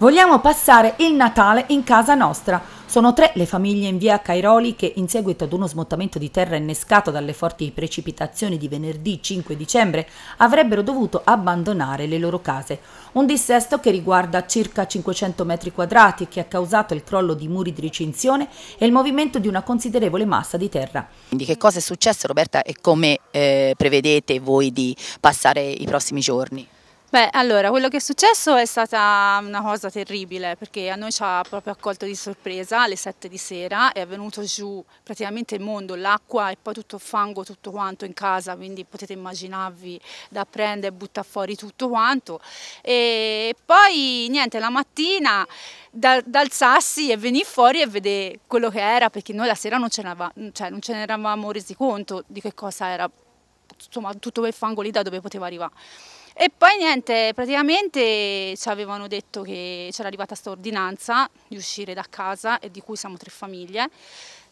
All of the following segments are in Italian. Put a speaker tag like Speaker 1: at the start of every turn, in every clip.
Speaker 1: Vogliamo passare il Natale in casa nostra. Sono tre le famiglie in via Cairoli che, in seguito ad uno smottamento di terra innescato dalle forti precipitazioni di venerdì 5 dicembre, avrebbero dovuto abbandonare le loro case. Un dissesto che riguarda circa 500 metri quadrati che ha causato il crollo di muri di recinzione e il movimento di una considerevole massa di terra. Quindi che cosa è successo Roberta e come eh,
Speaker 2: prevedete voi di passare i prossimi giorni?
Speaker 3: Beh, allora, quello che è successo è stata una cosa terribile perché a noi ci ha proprio accolto di sorpresa alle 7 di sera, è venuto giù praticamente il mondo, l'acqua e poi tutto il fango, tutto quanto in casa, quindi potete immaginarvi da prendere e buttare fuori tutto quanto. E poi niente, la mattina da, dal sassi e venire fuori e vedere quello che era perché noi la sera non ce, cioè, non ce ne eravamo resi conto di che cosa era insomma tutto quel fango lì da dove poteva arrivare. E poi niente, praticamente ci avevano detto che c'era arrivata questa ordinanza di uscire da casa, e di cui siamo tre famiglie.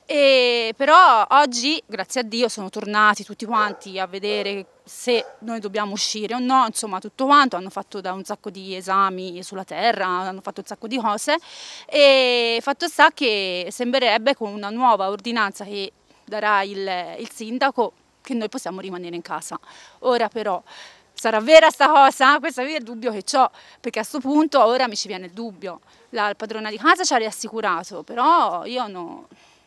Speaker 3: E però oggi, grazie a Dio, sono tornati tutti quanti a vedere se noi dobbiamo uscire o no, insomma tutto quanto, hanno fatto da un sacco di esami sulla terra, hanno fatto un sacco di cose e fatto sta che sembrerebbe con una nuova ordinanza che darà il, il sindaco che noi possiamo rimanere in casa. Ora però sarà vera sta cosa? Ah, questo è il dubbio che ho, perché a questo punto ora mi ci viene il dubbio. La padrona di casa ci ha riassicurato, però io no,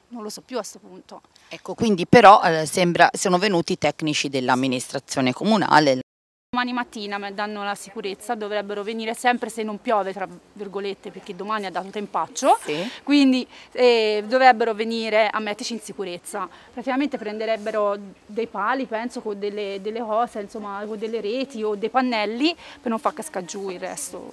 Speaker 3: non lo so più a questo punto. Ecco, quindi
Speaker 2: però eh, sembra, sono venuti i tecnici dell'amministrazione comunale.
Speaker 3: Domani mattina mi danno la sicurezza, dovrebbero venire sempre se non piove, tra virgolette, perché domani ha dato tempaccio, sì. quindi eh, dovrebbero venire a metterci in sicurezza. Praticamente prenderebbero dei pali, penso, con delle, delle cose, insomma, con delle reti o dei pannelli per non far cascare giù il resto.